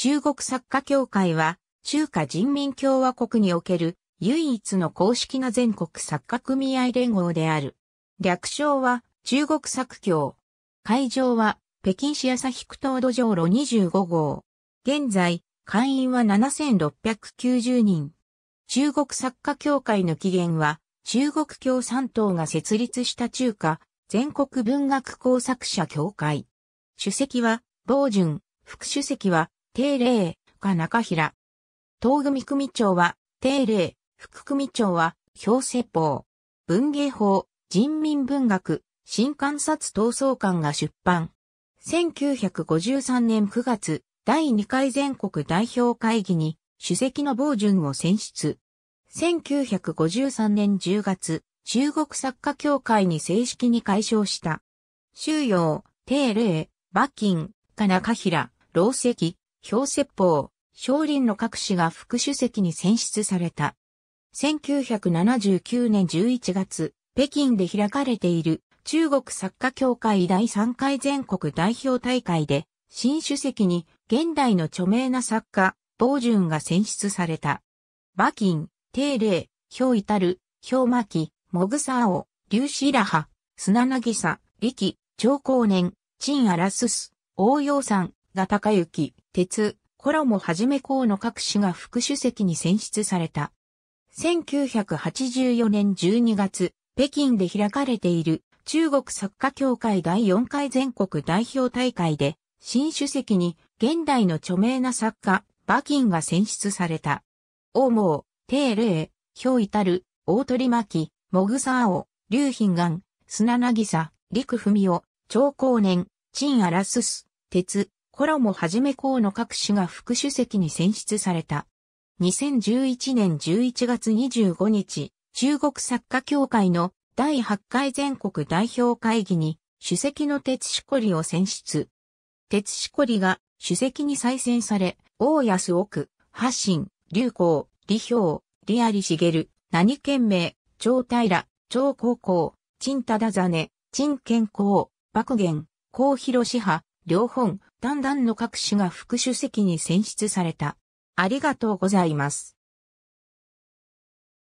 中国作家協会は、中華人民共和国における唯一の公式な全国作家組合連合である。略称は中国作協。会場は北京市朝日区東土上路25号。現在、会員は7690人。中国作家協会の起源は、中国共産党が設立した中華、全国文学工作者協会。主席は、傍順、副主席は、定例が中平。東組組長は、定例、副組長は、表説法。文芸法、人民文学、新観察闘争官が出版。1953年9月、第2回全国代表会議に、主席の傍順を選出。1953年10月、中国作家協会に正式に解消した。収容、定例、馬琴、金中平、老石、氷説法、少林の各氏が副主席に選出された。1979年11月、北京で開かれている中国作家協会第3回全国代表大会で、新主席に現代の著名な作家、傍順が選出された。馬琴、定例、氷至る、氷巻、モグサオ、竜子ラハ、砂渚、力、長光年、陳アラスス、王陽山、が高雪、鉄、コラモはじめ河の各氏が副主席に選出された。1984年12月、北京で開かれている中国作家協会第4回全国代表大会で、新主席に現代の著名な作家、馬琴が選出された。王毛、定霊、氷至る、大鳥巻、もぐさお、竜品願、砂なぎさ、陸文夫、長光年、陳アラスス、鉄、コロモはじめ河野各氏が副主席に選出された。2011年11月25日、中国作家協会の第8回全国代表会議に主席の鉄しこりを選出。鉄しこりが主席に再選され、大安奥、発信、流行、李氷、李有茂、何県名、長平、長高校、陳忠真、陳健康、爆言、高広志派、両本、丹々の各紙が副主席に選出された。ありがとうございます。